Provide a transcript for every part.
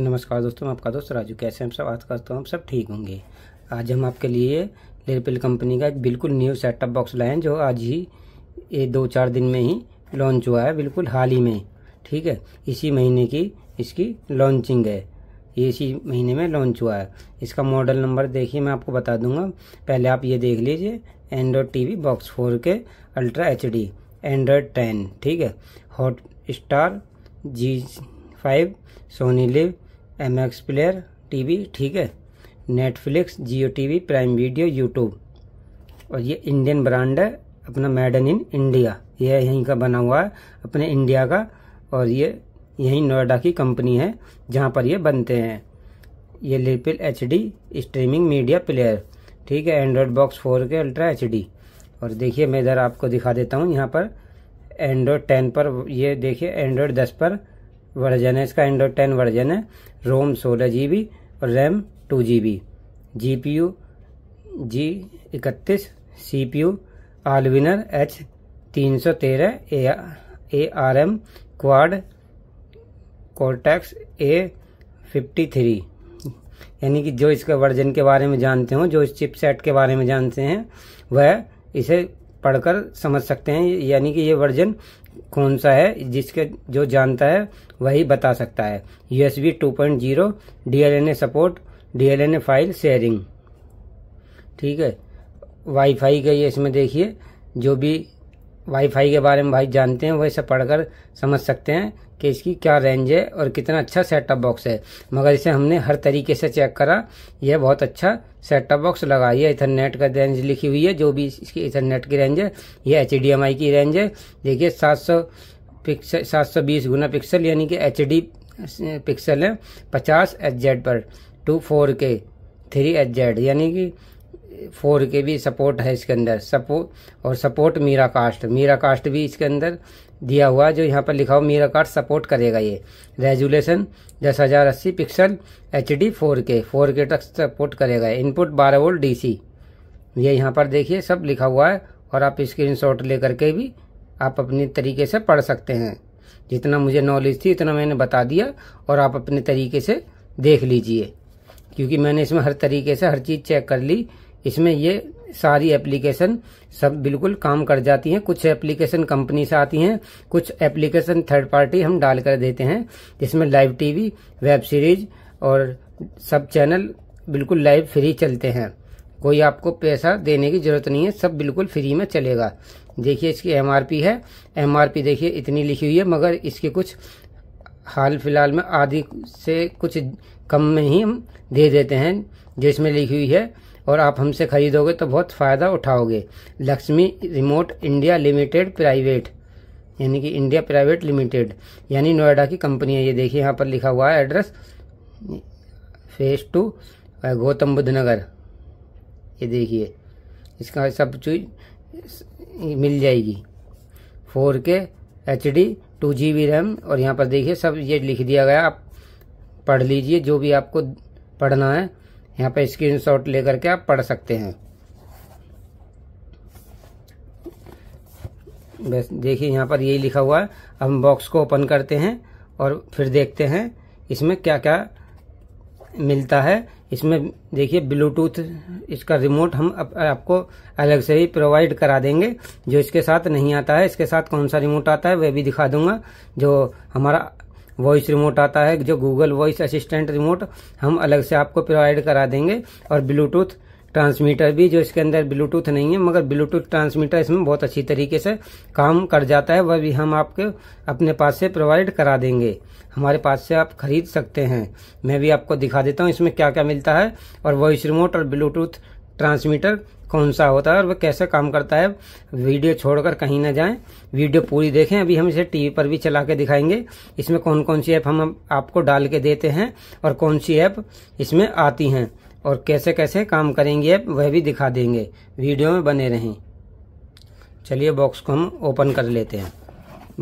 नमस्कार दोस्तों मैं आपका दोस्त राजू कैसे हम सब आज करता हूँ तो हम सब ठीक होंगे आज हम आपके लिए लेरपिल कंपनी का एक बिल्कुल न्यू सेटअप बॉक्स लाए हैं जो आज ही ये दो चार दिन में ही लॉन्च हुआ है बिल्कुल हाल ही में ठीक है इसी महीने की इसकी लॉन्चिंग है ये इसी महीने में लॉन्च हुआ है इसका मॉडल नंबर देखिए मैं आपको बता दूंगा पहले आप ये देख लीजिए Android T box four K ultra H D Android ten ठीक है Hotstar Zee five Sony LIV M X player TV ठीक है Netflix Jio TV prime video YouTube और ये इंडियन ब्रांड है अपना मेड इन इंडिया यह यहीं का बना हुआ है अपने इंडिया का और ये यहीं नोएडा की कंपनी है जहाँ पर ये बनते हैं ये लिपिल एच स्ट्रीमिंग मीडिया प्लेयर ठीक है Android box four K ultra H और देखिए मैं इधर आपको दिखा देता हूँ यहाँ पर एंड्रॉयड टेन पर ये देखिए एंड्रॉयड दस पर वर्जन है इसका एंड्रॉइड टेन वर्जन है रोम सोलह जी बी और RAM two G B G P U G इकतीस C P U Allwinner H तीन सौ तेरह A R M quad cortex A fifty three यानी कि जो इसके वर्जन के बारे में जानते हो जो इस चिप सेट के बारे में जानते हैं वह इसे पढ़कर समझ सकते हैं यानी कि ये वर्जन कौन सा है जिसके जो जानता है वही बता सकता है USB 2.0 two point zero DLNA support DLNA file sharing ठीक है वाईफाई का ये इसमें देखिए जो भी वाईफाई के बारे में भाई जानते हैं इसे पढ़कर समझ सकते हैं कि इसकी क्या रेंज है और कितना अच्छा सेटअप बॉक्स है मगर इसे हमने हर तरीके से चेक करा यह बहुत अच्छा सेटअप बॉक्स लगा है इथरनेट का रेंज लिखी हुई है जो भी इसकी इथरनेट की रेंज है यह एच की रेंज है देखिए सात सौ पिक्सल सात सौ बीस गुना पिक्सल यानी कि एच पिक्सल है पचास एच पर two four K three H यानी कि फोर के भी सपोर्ट है इसके अंदर सपोर्ट और support Miracast Miracast भी इसके अंदर दिया हुआ जो यहाँ पर लिखा हुआ मीरा कास्ट सपोर्ट करेगा ये रेजुलेशन दस हज़ार अस्सी pixel H D four K four K तक सपोर्ट करेगा इनपुट बारह वोल्ट डी सी ये यहाँ पर देखिए सब लिखा हुआ है और आप स्क्रीन शॉट ले करके भी आप अपने तरीके से पढ़ सकते हैं जितना मुझे नॉलेज थी इतना मैंने बता दिया और आप अपने तरीके से देख लीजिए क्योंकि मैंने इसमें हर तरीके से हर चीज़ चेक कर ली इसमें ये सारी एप्लीकेशन सब बिल्कुल काम कर जाती हैं कुछ एप्लीकेशन कंपनी से आती हैं कुछ एप्लीकेशन थर्ड पार्टी हम डाल कर देते हैं जिसमें लाइव टीवी वेब सीरीज और सब चैनल बिल्कुल लाइव फ्री चलते हैं कोई आपको पैसा देने की जरूरत नहीं है सब बिल्कुल फ्री में चलेगा देखिए इसकी एम है एम देखिए इतनी लिखी हुई है मगर इसके कुछ हाल फिलहाल में आधी से कुछ कम में ही हम दे देते हैं जो इसमें लिखी हुई है और आप हमसे खरीदोगे तो बहुत फ़ायदा उठाओगे Lakshmi remote India limited private यानी कि इंडिया प्राइवेट लिमिटेड यानी नोएडा की कंपनी है ये देखिए यहाँ पर लिखा हुआ है address phase two Gautam Buddh Nagar ये देखिए इसका सब चीज मिल जाएगी four K H D two G B RAM और यहाँ पर देखिए सब ये लिख दिया गया आप पढ़ लीजिए जो भी आपको पढ़ना है यहाँ पे स्क्रीनशॉट लेकर के आप पढ़ सकते हैं बस देखिए यहाँ पर यही लिखा हुआ है हम बॉक्स को ओपन करते हैं और फिर देखते हैं इसमें क्या क्या मिलता है इसमें देखिए ब्लूटूथ इसका रिमोट हम अप, आपको अलग से ही प्रोवाइड करा देंगे जो इसके साथ नहीं आता है इसके साथ कौन सा रिमोट आता है वह भी दिखा दूंगा जो हमारा वॉइस रिमोट आता है जो गूगल वॉइस असिस्टेंट रिमोट हम अलग से आपको प्रोवाइड करा देंगे और ब्लूटूथ ट्रांसमीटर भी जो इसके अंदर ब्लूटूथ नहीं है मगर ब्लूटूथ ट्रांसमीटर इसमें बहुत अच्छी तरीके से काम कर जाता है वह भी हम आपके अपने पास से प्रोवाइड करा देंगे हमारे पास से आप खरीद सकते हैं मैं भी आपको दिखा देता हूँ इसमें क्या क्या मिलता है और वॉइस रिमोट और ब्लूटूथ ट्रांसमीटर कौन सा होता है और वह कैसे काम करता है वीडियो छोड़कर कहीं ना जाएं वीडियो पूरी देखें अभी हम इसे टीवी पर भी चला के दिखाएंगे इसमें कौन कौन सी ऐप हम आपको डाल के देते हैं और कौन सी ऐप इसमें आती हैं और कैसे कैसे काम करेंगे ऐप वह भी दिखा देंगे वीडियो में बने रहें चलिए बॉक्स को हम ओपन कर लेते हैं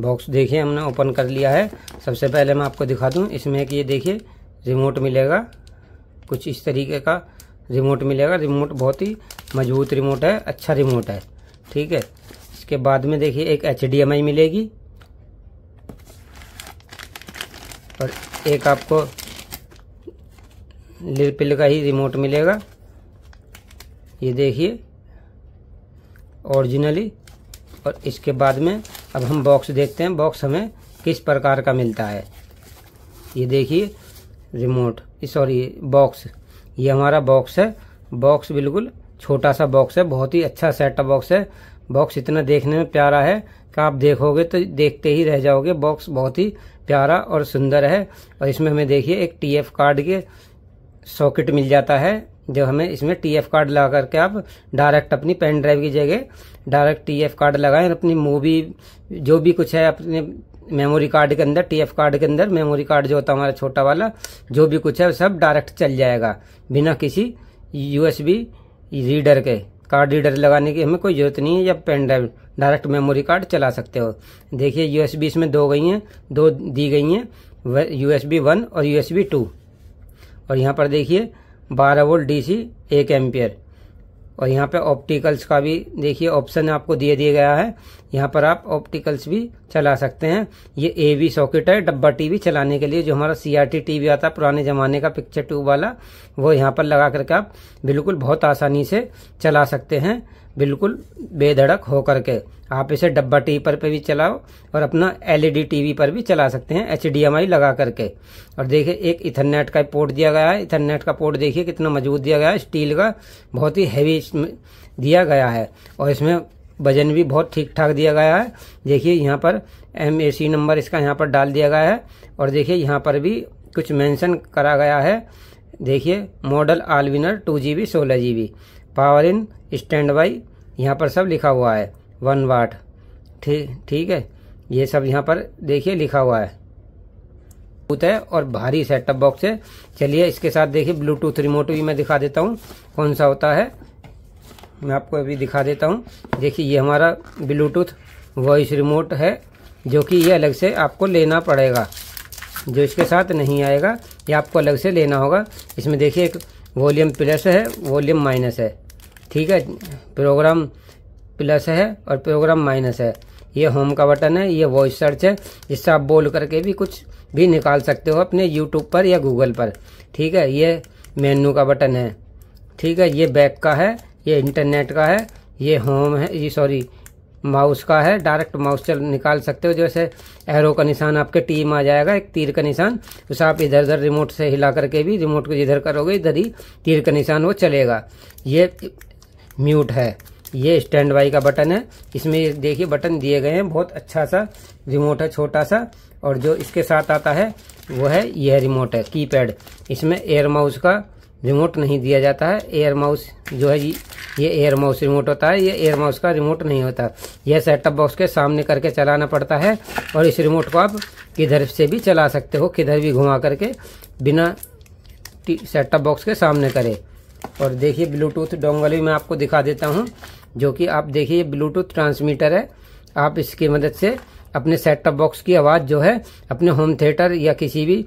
बॉक्स देखिए हमने ओपन कर लिया है सबसे पहले मैं आपको दिखा दूँ इसमें कि ये देखिए रिमोट मिलेगा कुछ इस तरीके का रिमोट मिलेगा रिमोट बहुत ही मजबूत रिमोट है अच्छा रिमोट है ठीक है इसके बाद में देखिए एक एच मिलेगी और एक आपको लिपिल का ही रिमोट मिलेगा ये देखिए ओरिजिनली और इसके बाद में अब हम बॉक्स देखते हैं बॉक्स हमें किस प्रकार का मिलता है ये देखिए रिमोट सॉरी बॉक्स ये हमारा बॉक्स है बॉक्स बिल्कुल छोटा सा बॉक्स है बहुत ही अच्छा सेटअप बॉक्स है बॉक्स इतना देखने में प्यारा है कि आप देखोगे तो देखते ही रह जाओगे बॉक्स बहुत ही प्यारा और सुंदर है और इसमें हमें देखिए एक टीएफ कार्ड के सॉकेट मिल जाता है जो हमें इसमें टीएफ कार्ड लगा करके आप डायरेक्ट अपनी पेन ड्राइव की जगह डायरेक्ट टीएफ कार्ड लगाएं अपनी मूवी जो भी कुछ है अपने मेमोरी कार्ड के अंदर टीएफ कार्ड के अंदर मेमोरी कार्ड जो होता है हमारा छोटा वाला जो भी कुछ है सब डायरेक्ट चल जाएगा बिना किसी यूएसबी रीडर के कार्ड रीडर लगाने की हमें कोई ज़रूरत नहीं है या pen drive direct memory card चला सकते हो देखिए यूएसबी इसमें दो गई हैं दो दी गई हैं यूएसबी वन और यूएसबी टू और यहाँ पर देखिए बारह वोल्ट डीसी एक एम्पियर और यहाँ पे ऑप्टिकल्स का भी देखिए ऑप्शन आपको दिए दिया गया है यहाँ पर आप ऑप्टिकल्स भी चला सकते हैं ये ए वी सॉकेट है डब्बा टीवी चलाने के लिए जो हमारा C R T T V आता है पुराने ज़माने का पिक्चर ट्यूब वाला वो यहाँ पर लगा करके आप बिल्कुल बहुत आसानी से चला सकते हैं बिल्कुल बेधड़क होकर के आप इसे डब्बा टी पर भी चलाओ और अपना एलईडी टीवी e पर भी चला सकते हैं एच लगा करके और देखिए एक इथरनेट का पोर्ट दिया गया है इथरनेट का पोर्ट देखिए कितना मजबूत दिया गया है स्टील का बहुत ही हैवी दिया गया है और इसमें वजन भी बहुत ठीक ठाक दिया गया है देखिए यहाँ पर एम ए सी नंबर इसका यहाँ पर डाल दिया गया है और देखिए यहाँ पर भी कुछ मेंशन करा गया है देखिए model Allwinner two G B सोलह G B power in standby यहाँ पर सब लिखा हुआ है वन वाट ठीक ठीक है ये सब यहाँ पर देखिए लिखा हुआ है बूथ है और भारी सेटअप बॉक्स है चलिए इसके साथ देखिए ब्लूटूथ रिमोट भी मैं दिखा देता हूँ कौन सा होता है मैं आपको अभी दिखा देता हूँ देखिए ये हमारा ब्लूटूथ वॉइस रिमोट है जो कि ये अलग से आपको लेना पड़ेगा जो इसके साथ नहीं आएगा ये आपको अलग से लेना होगा इसमें देखिए एक वॉल्यूम प्लस है वॉल्यूम माइनस है ठीक है प्रोग्राम प्लस है और प्रोग्राम माइनस है ये होम का बटन है ये वॉइस सर्च है इससे आप बोल करके भी कुछ भी निकाल सकते हो अपने यूट्यूब पर या गूगल पर ठीक है ये मेनू का बटन है ठीक है ये बैक का है ये इंटरनेट का है ये होम है ये सॉरी माउस का है डायरेक्ट माउस चल निकाल सकते हो जैसे एरो का निशान आपके टीम आ जाएगा एक तीर का निशान उसे आप इधर उधर रिमोट से हिला करके भी रिमोट को जिधर करोगे इधर ही तीर का निशान वो चलेगा ये म्यूट है ये स्टैंड बाई का बटन है इसमें देखिए बटन दिए गए हैं बहुत अच्छा सा रिमोट है छोटा सा और जो इसके साथ आता है वो है यह रिमोट है कीपैड इसमें एयर माउस का रिमोट नहीं दिया जाता है एयर माउस जो है ये एयर माउस रिमोट होता है ये एयर माउस का रिमोट नहीं होता यह सेटअप बॉक्स के सामने करके चलाना पड़ता है और इस रिमोट को आप किधर से भी चला सकते हो किधर भी घुमा करके बिना सेटअप बॉक्स के सामने करें और देखिए ब्लूटूथ डोंगल भी मैं आपको दिखा देता हूँ जो कि आप देखिए ब्लूटूथ ट्रांसमीटर है आप इसकी मदद से अपने सेट टॉप बॉक्स की आवाज़ जो है अपने होम थिएटर या किसी भी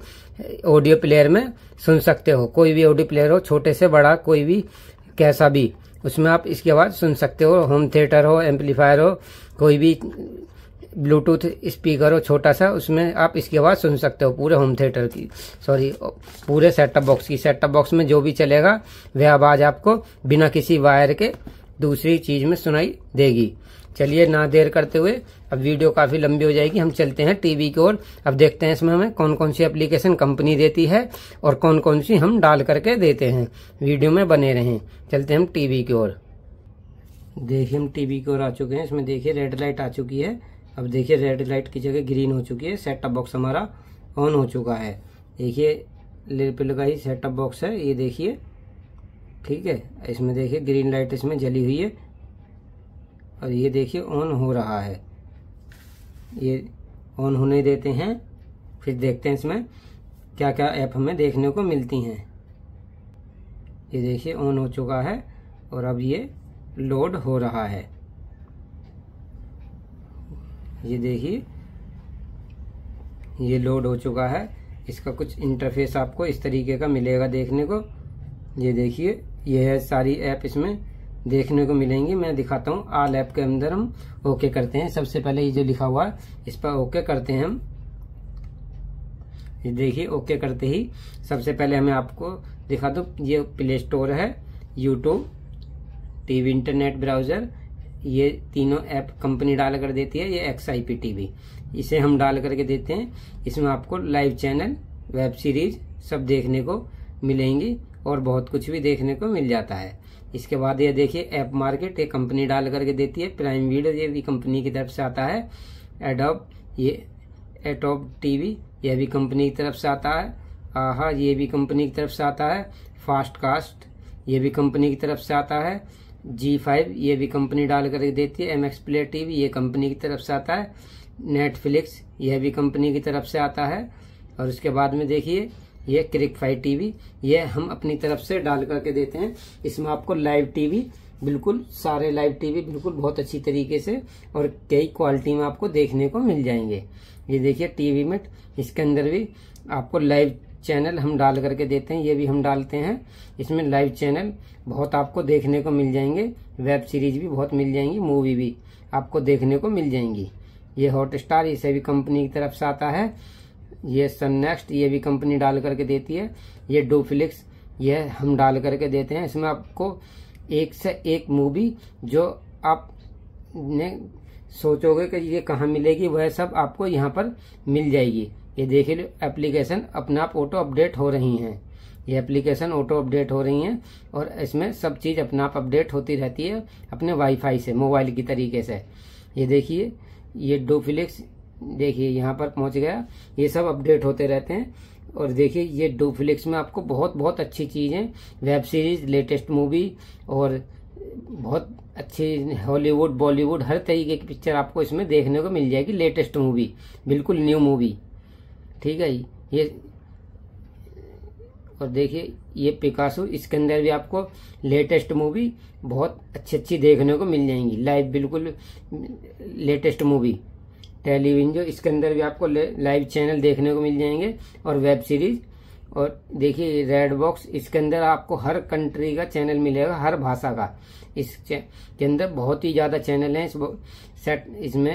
ऑडियो eh, प्लेयर में सुन सकते हो कोई भी ऑडियो प्लेयर हो छोटे से बड़ा कोई भी कैसा भी उसमें आप इसकी आवाज़ सुन सकते हो होम थिएटर हो एम्पलीफायर हो कोई भी ब्लूटूथ स्पीकर हो छोटा सा उसमें आप इसकी आवाज़ सुन सकते हो पूरे होम थिएटर की सॉरी पूरे सेटअप बॉक्स की सेटअप बॉक्स में जो भी चलेगा वह आवाज़ आपको बिना किसी वायर के दूसरी चीज़ में सुनाई देगी चलिए ना देर करते हुए अब वीडियो काफ़ी लंबी हो जाएगी हम चलते हैं टीवी की ओर अब देखते हैं इसमें हमें कौन कौन सी एप्लीकेशन कंपनी देती है और कौन कौन सी हम डाल करके देते हैं वीडियो में बने रहें चलते हैं हम टीवी की ओर देखिए हम टीवी की ओर आ चुके हैं इसमें देखिए रेड लाइट आ चुकी है अब देखिए रेड लाइट की जगह ग्रीन हो चुकी है सेट टॉप बॉक्स हमारा ऑन हो चुका है देखिए लेर पे लगा ही सेट टॉप बॉक्स है ये देखिए ठीक है इसमें देखिए ग्रीन लाइट इसमें जली हुई है और ये देखिए ऑन हो रहा है ये ऑन होने देते हैं फिर देखते हैं इसमें क्या क्या ऐप हमें देखने को मिलती हैं ये देखिए ऑन हो चुका है और अब ये लोड हो रहा है ये देखिए ये लोड हो चुका है इसका कुछ इंटरफेस आपको इस तरीके का मिलेगा देखने को ये देखिए यह है सारी ऐप इसमें देखने को मिलेंगी मैं दिखाता हूँ आल ऐप के अंदर हम ओके करते हैं सबसे पहले ये जो लिखा हुआ है इस पर ओके करते हैं हम ये देखिए ओके करते ही सबसे पहले हमें आपको दिखा दो ये प्ले स्टोर है यूट्यूब टीवी इंटरनेट ब्राउजर ये तीनों ऐप कंपनी डाल कर देती है ये एक्स आई पी टीवी इसे हम डाल करके देते हैं इसमें आपको लाइव चैनल वेब सीरीज सब देखने को मिलेंगी और बहुत कुछ भी देखने को मिल जाता है इसके बाद ये देखिए ऐप मार्केट ये कंपनी डाल करके देती है प्राइम वीडियो ये भी कंपनी की तरफ से आता है एडोब ये एटोब टीवी यह भी कंपनी की तरफ से आता है आहा ये भी कंपनी की तरफ से आता है फास्ट कास्ट ये भी कंपनी की तरफ से आता है जी फाइव ये भी कंपनी डाल करके देती है एम एक्स प्ले टी ये कंपनी की तरफ से आता है नेटफ्लिक्स यह भी कंपनी की तरफ से आता है और उसके बाद में देखिए ये क्रिकफाई टीवी ये हम अपनी तरफ से डाल करके देते हैं इसमें आपको लाइव टीवी बिल्कुल सारे लाइव टीवी बिल्कुल बहुत अच्छी तरीके से और कई क्वालिटी में आपको देखने को मिल जाएंगे ये देखिए टीवी में इसके अंदर भी आपको लाइव चैनल हम डाल करके देते हैं ये भी हम डालते हैं इसमें लाइव चैनल बहुत आपको देखने को मिल जाएंगे वेब सीरीज भी बहुत मिल जाएंगी मूवी भी आपको देखने को मिल जाएंगी ये हॉटस्टार ये सभी कंपनी की तरफ से आता है ये सन नेक्स्ट ये भी कंपनी डाल करके देती है ये डोफिलिक्स ये हम डाल करके देते हैं इसमें आपको एक से एक मूवी जो आप ने सोचोगे कि ये कहाँ मिलेगी वह सब आपको यहाँ पर मिल जाएगी ये देखिए एप्लीकेशन अपने आप ऑटो अपडेट हो रही हैं ये एप्लीकेशन ऑटो अपडेट हो रही हैं और इसमें सब चीज़ अपने आप अपडेट होती रहती है अपने वाईफाई से मोबाइल की तरीके से ये देखिए ये डोफिलिक्स देखिए यहाँ पर पहुंच गया ये सब अपडेट होते रहते हैं और देखिए ये डूफ्लिक्स में आपको बहुत बहुत अच्छी चीज़ें वेब सीरीज लेटेस्ट मूवी और बहुत अच्छी हॉलीवुड बॉलीवुड हर तरीके की पिक्चर आपको इसमें देखने को मिल जाएगी लेटेस्ट मूवी बिल्कुल न्यू मूवी ठीक है ये और देखिए ये पिकासो इसके अंदर भी आपको लेटेस्ट मूवी बहुत अच्छी अच्छी देखने को मिल जाएंगी लाइव बिल्कुल लेटेस्ट मूवी टेलीविजन जो इसके अंदर भी आपको लाइव चैनल देखने को मिल जाएंगे और वेब सीरीज और देखिए रेड बॉक्स इसके अंदर आपको हर कंट्री का चैनल मिलेगा हर भाषा का इसके अंदर बहुत ही ज़्यादा चैनल हैं इस सेट इसमें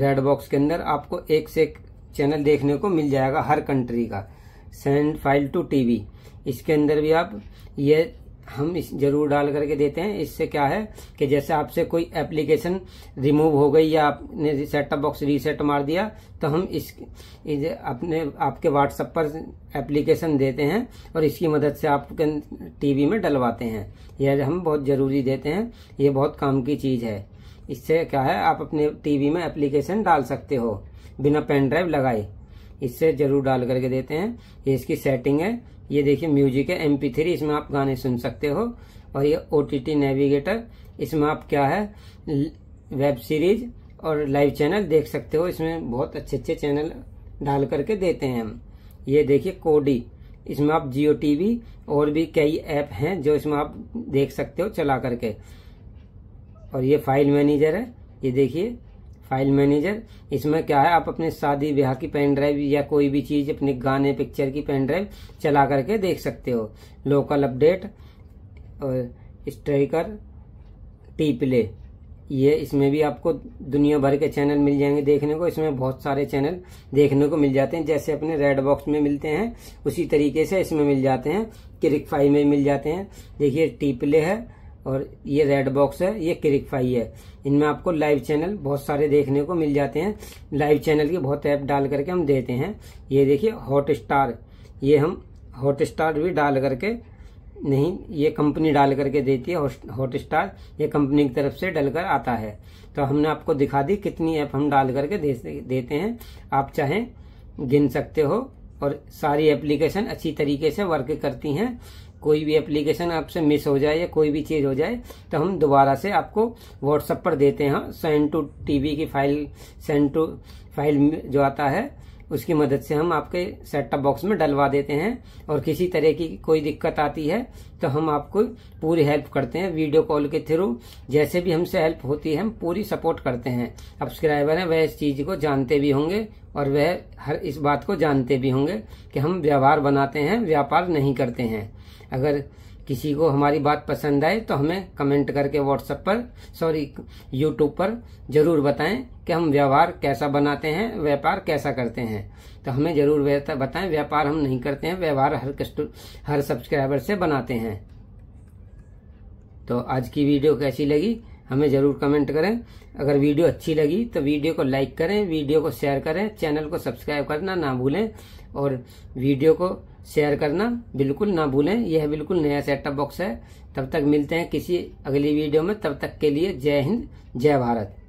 रेड बॉक्स के अंदर आपको एक से एक चैनल देखने को मिल जाएगा हर कंट्री का सेंड फाइल टू टीवी इसके अंदर भी आप ये हम इस जरूर डाल करके देते हैं इससे क्या है कि जैसे आपसे कोई एप्लीकेशन रिमूव हो गई या आपने सेटअप बॉक्स रीसेट मार दिया तो हम इस, इस अपने आपके व्हाट्सएप पर एप्लीकेशन देते हैं और इसकी मदद से आपके टीवी में डलवाते हैं यह हम बहुत ज़रूरी देते हैं ये बहुत काम की चीज़ है इससे क्या है आप अपने टीवी में एप्लीकेशन डाल सकते हो बिना पेन ड्राइव लगाए इससे जरूर डाल करके देते हैं ये इसकी सेटिंग है ये देखिए म्यूजिक है एम थ्री इसमें आप गाने सुन सकते हो और ये ओ टी नेविगेटर इसमें आप क्या है वेब सीरीज और लाइव चैनल देख सकते हो इसमें बहुत अच्छे अच्छे चैनल डाल करके देते हैं हम ये देखिए कोडी इसमें आप जियो टीवी और भी कई ऐप हैं जो इसमें आप देख सकते हो चला करके और ये फाइल मैनेजर है ये देखिए फाइल मैनेजर इसमें क्या है आप अपने शादी ब्याह की पेन ड्राइव या कोई भी चीज अपने गाने पिक्चर की पेन ड्राइव चला करके देख सकते हो लोकल अपडेट और स्ट्राइकर टी प्ले ये इसमें भी आपको दुनिया भर के चैनल मिल जाएंगे देखने को इसमें बहुत सारे चैनल देखने को मिल जाते हैं जैसे अपने रेड बॉक्स में मिलते हैं उसी तरीके से इसमें मिल जाते हैं क्रिक फाइव में मिल जाते हैं देखिए प्ले है और ये रेड बॉक्स है ये क्रिकफाई है इनमें आपको लाइव चैनल बहुत सारे देखने को मिल जाते हैं लाइव चैनल की बहुत ऐप डाल करके हम देते हैं ये देखिए हॉट स्टार ये हम हॉट स्टार भी डाल करके नहीं ये कंपनी डाल करके देती है हॉट स्टार ये कंपनी की तरफ से डलकर आता है तो हमने आपको दिखा दी कितनी ऐप हम डाल करके देते हैं आप चाहें गिन सकते हो और सारी एप्लीकेशन अच्छी तरीके से वर्क करती हैं कोई भी एप्लीकेशन आपसे मिस हो जाए या कोई भी चीज़ हो जाए तो हम दोबारा से आपको व्हाट्सअप पर देते हैं सेंड टू टीवी की फाइल सेंड टू फाइल जो आता है उसकी मदद से हम आपके सेटअप बॉक्स में डलवा देते हैं और किसी तरह की कोई दिक्कत आती है तो हम आपको पूरी हेल्प करते हैं वीडियो कॉल के थ्रू जैसे भी हमसे हेल्प होती है हम पूरी सपोर्ट करते हैं सब्सक्राइबर हैं वह इस चीज़ को जानते भी होंगे और वह हर इस बात को जानते भी होंगे कि हम व्यवहार बनाते हैं व्यापार नहीं करते हैं अगर किसी को हमारी बात पसंद आए तो हमें कमेंट करके व्हाट्सएप पर सॉरी यूट्यूब पर जरूर बताएं कि हम व्यवहार कैसा बनाते हैं व्यापार कैसा करते हैं तो हमें जरूर बताएं व्यापार हम नहीं करते हैं व्यवहार हर हर सब्सक्राइबर से बनाते हैं तो आज की वीडियो कैसी लगी हमें जरूर कमेंट करें अगर वीडियो अच्छी लगी तो वीडियो को लाइक करें वीडियो को शेयर करें चैनल को सब्सक्राइब करना ना भूलें और वीडियो को शेयर करना बिल्कुल ना भूलें यह बिल्कुल नया सेटअप बॉक्स है तब तक मिलते हैं किसी अगली वीडियो में तब तक के लिए जय हिंद जय भारत